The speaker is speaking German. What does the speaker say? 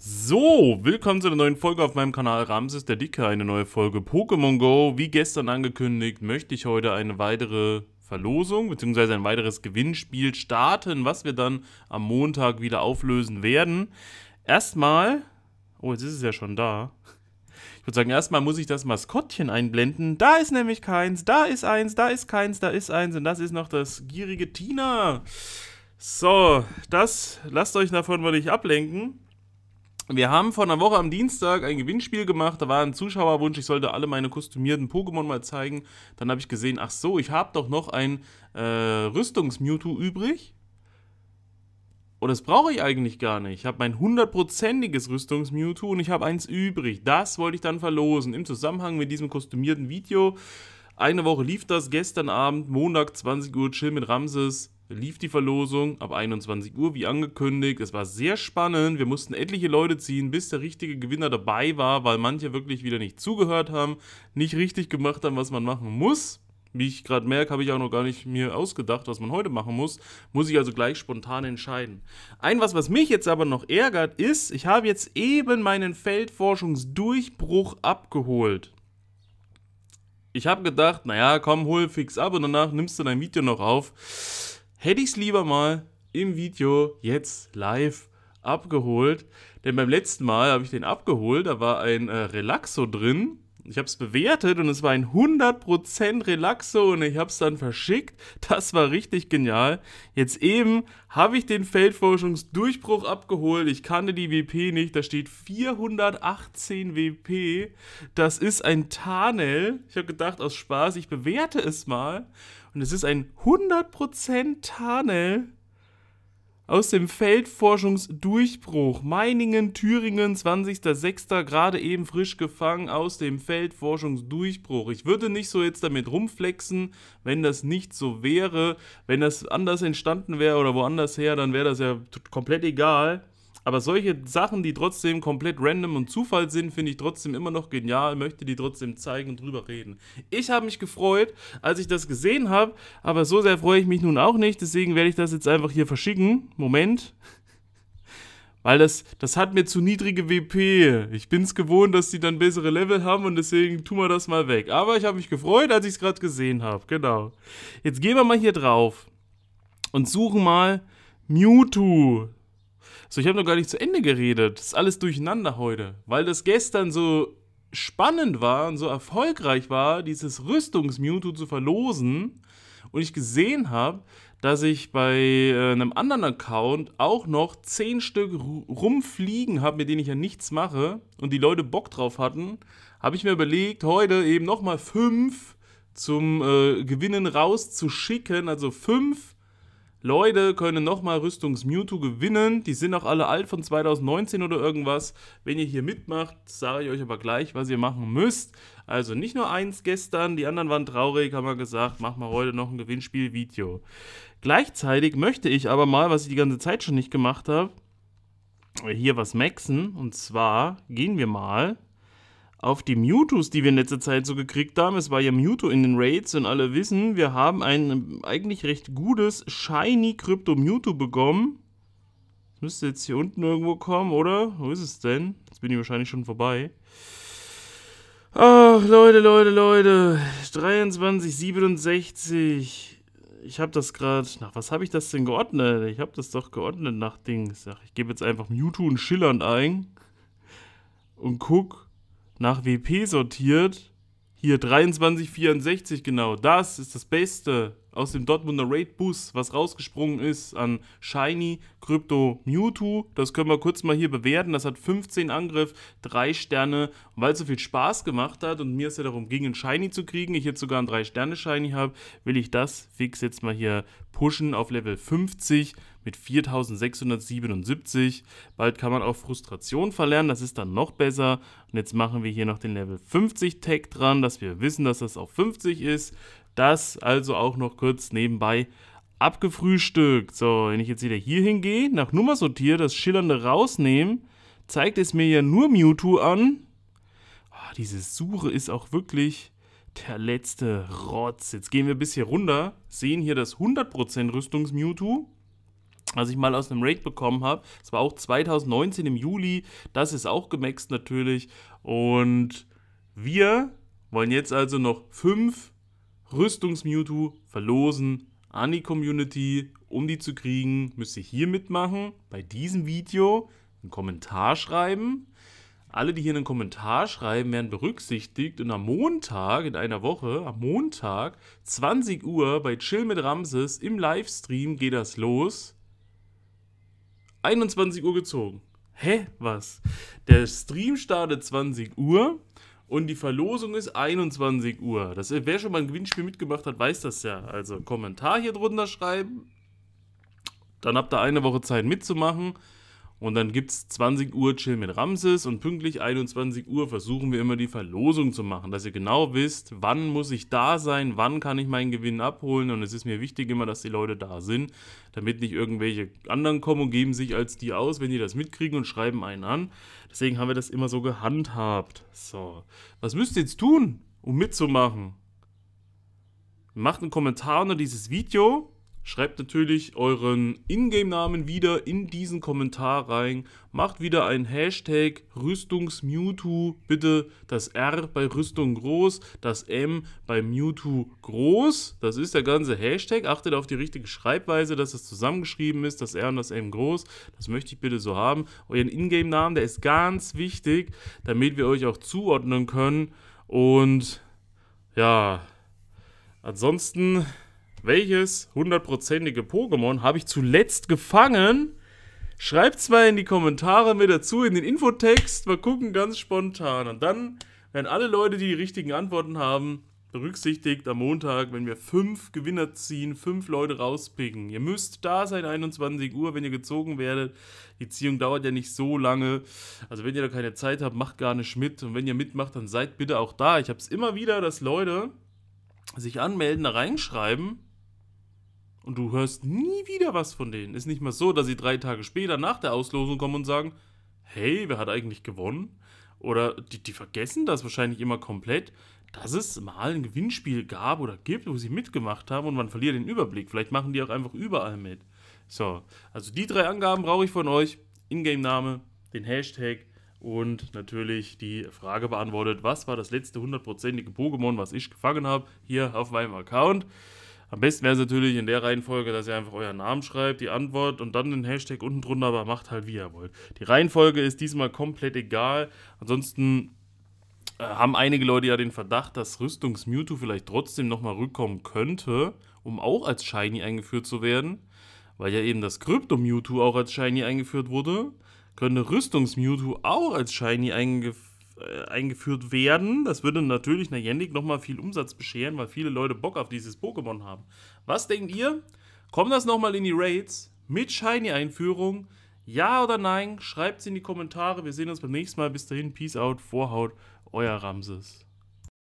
So, willkommen zu einer neuen Folge auf meinem Kanal Ramses der Dicke, eine neue Folge Pokémon Go. Wie gestern angekündigt, möchte ich heute eine weitere Verlosung bzw. ein weiteres Gewinnspiel starten, was wir dann am Montag wieder auflösen werden. Erstmal, oh jetzt ist es ja schon da, ich würde sagen, erstmal muss ich das Maskottchen einblenden. Da ist nämlich keins, da ist eins, da ist keins, da ist eins und das ist noch das gierige Tina. So, das lasst euch davon mal nicht ablenken. Wir haben vor einer Woche am Dienstag ein Gewinnspiel gemacht. Da war ein Zuschauerwunsch, ich sollte alle meine kostümierten Pokémon mal zeigen. Dann habe ich gesehen, ach so, ich habe doch noch ein äh, Rüstungs-Mewtwo übrig. Und das brauche ich eigentlich gar nicht. Ich habe mein hundertprozentiges Rüstungs-Mewtwo und ich habe eins übrig. Das wollte ich dann verlosen im Zusammenhang mit diesem kostümierten Video. Eine Woche lief das, gestern Abend, Montag 20 Uhr, Chill mit Ramses, lief die Verlosung ab 21 Uhr, wie angekündigt. Es war sehr spannend. Wir mussten etliche Leute ziehen, bis der richtige Gewinner dabei war, weil manche wirklich wieder nicht zugehört haben, nicht richtig gemacht haben, was man machen muss. Wie ich gerade merke, habe ich auch noch gar nicht mir ausgedacht, was man heute machen muss. Muss ich also gleich spontan entscheiden. Ein was, was mich jetzt aber noch ärgert, ist, ich habe jetzt eben meinen Feldforschungsdurchbruch abgeholt. Ich habe gedacht, naja, komm, hol fix ab und danach nimmst du dein Video noch auf. Hätte ich es lieber mal im Video jetzt live abgeholt. Denn beim letzten Mal habe ich den abgeholt, da war ein äh, Relaxo drin ich habe es bewertet und es war ein 100% Relaxo und ich habe es dann verschickt. Das war richtig genial. Jetzt eben habe ich den Feldforschungsdurchbruch abgeholt. Ich kannte die WP nicht. Da steht 418 WP. Das ist ein Tarnel. Ich habe gedacht, aus Spaß, ich bewerte es mal. Und es ist ein 100% Tarnel aus dem Feldforschungsdurchbruch. Meiningen, Thüringen, 20.06. gerade eben frisch gefangen aus dem Feldforschungsdurchbruch. Ich würde nicht so jetzt damit rumflexen, wenn das nicht so wäre. Wenn das anders entstanden wäre oder woanders her, dann wäre das ja komplett egal. Aber solche Sachen, die trotzdem komplett random und Zufall sind, finde ich trotzdem immer noch genial, möchte die trotzdem zeigen und drüber reden. Ich habe mich gefreut, als ich das gesehen habe, aber so sehr freue ich mich nun auch nicht, deswegen werde ich das jetzt einfach hier verschicken. Moment. Weil das, das hat mir zu niedrige WP. Ich bin es gewohnt, dass die dann bessere Level haben und deswegen tun wir das mal weg. Aber ich habe mich gefreut, als ich es gerade gesehen habe. Genau. Jetzt gehen wir mal hier drauf und suchen mal Mewtwo. So, ich habe noch gar nicht zu Ende geredet. Das ist alles durcheinander heute. Weil das gestern so spannend war und so erfolgreich war, dieses Rüstungs-Mewtwo zu verlosen. Und ich gesehen habe, dass ich bei äh, einem anderen Account auch noch 10 Stück rumfliegen habe, mit denen ich ja nichts mache und die Leute Bock drauf hatten, habe ich mir überlegt, heute eben nochmal 5 zum äh, Gewinnen rauszuschicken. Also 5 Leute können nochmal Rüstungs Mewtwo gewinnen. Die sind auch alle alt von 2019 oder irgendwas. Wenn ihr hier mitmacht, sage ich euch aber gleich, was ihr machen müsst. Also nicht nur eins gestern, die anderen waren traurig, haben wir gesagt, machen wir heute noch ein Gewinnspiel-Video. Gleichzeitig möchte ich aber mal, was ich die ganze Zeit schon nicht gemacht habe, hier was maxen. Und zwar gehen wir mal auf die Mewtwo's, die wir in letzter Zeit so gekriegt haben. Es war ja Mewtwo in den Raids und alle wissen, wir haben ein ähm, eigentlich recht gutes Shiny Crypto Mewtwo bekommen. Das müsste jetzt hier unten irgendwo kommen, oder? Wo ist es denn? Jetzt bin ich wahrscheinlich schon vorbei. Ach, Leute, Leute, Leute. 23, 67 ich habe das gerade. Nach was habe ich das denn geordnet? Ich habe das doch geordnet nach Dings. Ach, ich gebe jetzt einfach Mewtwo und Schillernd ein und guck, nach WP sortiert. Hier 2364 genau. Das ist das Beste aus dem Dortmunder Raid-Bus, was rausgesprungen ist an Shiny, Crypto Mewtwo. Das können wir kurz mal hier bewerten. Das hat 15 Angriff, 3 Sterne. Und weil es so viel Spaß gemacht hat und mir es ja darum ging, ein Shiny zu kriegen, ich jetzt sogar ein 3-Sterne-Shiny habe, will ich das fix jetzt mal hier pushen auf Level 50 mit 4677. Bald kann man auch Frustration verlernen, das ist dann noch besser. Und jetzt machen wir hier noch den Level 50 Tag dran, dass wir wissen, dass das auf 50 ist. Das also auch noch kurz nebenbei abgefrühstückt. So, wenn ich jetzt wieder hier hingehe, nach Nummer sortiere, das Schillernde rausnehme, zeigt es mir ja nur Mewtwo an. Oh, diese Suche ist auch wirklich der letzte Rotz. Jetzt gehen wir bis hier runter, sehen hier das 100% Rüstungs-Mewtwo was ich mal aus einem Raid bekommen habe. Das war auch 2019 im Juli. Das ist auch gemaxt natürlich. Und wir wollen jetzt also noch 5 Rüstungsmewtwo verlosen an die Community. Um die zu kriegen, müsst ihr hier mitmachen, bei diesem Video, einen Kommentar schreiben. Alle, die hier einen Kommentar schreiben, werden berücksichtigt und am Montag, in einer Woche, am Montag, 20 Uhr bei Chill mit Ramses im Livestream geht das los. 21 Uhr gezogen. Hä? Was? Der Stream startet 20 Uhr und die Verlosung ist 21 Uhr. Das, äh, wer schon mal ein Gewinnspiel mitgemacht hat, weiß das ja. Also Kommentar hier drunter schreiben. Dann habt ihr eine Woche Zeit mitzumachen. Und dann gibt es 20 Uhr Chill mit Ramses und pünktlich 21 Uhr versuchen wir immer die Verlosung zu machen, dass ihr genau wisst, wann muss ich da sein, wann kann ich meinen Gewinn abholen. Und es ist mir wichtig immer, dass die Leute da sind, damit nicht irgendwelche anderen kommen und geben sich als die aus, wenn die das mitkriegen und schreiben einen an. Deswegen haben wir das immer so gehandhabt. So, was müsst ihr jetzt tun, um mitzumachen? Macht einen Kommentar unter dieses Video Schreibt natürlich euren Ingame-Namen wieder in diesen Kommentar rein. Macht wieder ein Hashtag Rüstungsmewtwo. Bitte das R bei Rüstung groß, das M bei Mewtwo groß. Das ist der ganze Hashtag. Achtet auf die richtige Schreibweise, dass es zusammengeschrieben ist, das R und das M groß. Das möchte ich bitte so haben. Euren Ingame-Namen, der ist ganz wichtig, damit wir euch auch zuordnen können. Und ja, ansonsten... Welches hundertprozentige Pokémon habe ich zuletzt gefangen? Schreibt's mal in die Kommentare mit dazu, in den Infotext. Mal gucken, ganz spontan. Und dann werden alle Leute, die die richtigen Antworten haben, berücksichtigt am Montag, wenn wir fünf Gewinner ziehen, fünf Leute rauspicken. Ihr müsst da sein, 21 Uhr, wenn ihr gezogen werdet. Die Ziehung dauert ja nicht so lange. Also wenn ihr da keine Zeit habt, macht gar nicht mit. Und wenn ihr mitmacht, dann seid bitte auch da. Ich habe es immer wieder, dass Leute sich anmelden, da reinschreiben und du hörst nie wieder was von denen. Ist nicht mal so, dass sie drei Tage später nach der Auslosung kommen und sagen, hey, wer hat eigentlich gewonnen? Oder die, die vergessen das wahrscheinlich immer komplett, dass es mal ein Gewinnspiel gab oder gibt, wo sie mitgemacht haben und man verliert den Überblick. Vielleicht machen die auch einfach überall mit. So, also die drei Angaben brauche ich von euch. Ingame-Name, den Hashtag und natürlich die Frage beantwortet, was war das letzte hundertprozentige Pokémon, was ich gefangen habe, hier auf meinem Account. Am besten wäre es natürlich in der Reihenfolge, dass ihr einfach euren Namen schreibt, die Antwort und dann den Hashtag unten drunter, aber macht halt wie ihr wollt. Die Reihenfolge ist diesmal komplett egal. Ansonsten äh, haben einige Leute ja den Verdacht, dass Rüstungs-Mewtwo vielleicht trotzdem nochmal rückkommen könnte, um auch als Shiny eingeführt zu werden. Weil ja eben das Krypto-Mewtwo auch als Shiny eingeführt wurde, könnte Rüstungs-Mewtwo auch als Shiny eingeführt äh, eingeführt werden. Das würde natürlich einer Yannick nochmal viel Umsatz bescheren, weil viele Leute Bock auf dieses Pokémon haben. Was denkt ihr? Kommt das nochmal in die Raids mit Shiny-Einführung? Ja oder nein? Schreibt es in die Kommentare. Wir sehen uns beim nächsten Mal. Bis dahin, Peace out, Vorhaut, euer Ramses.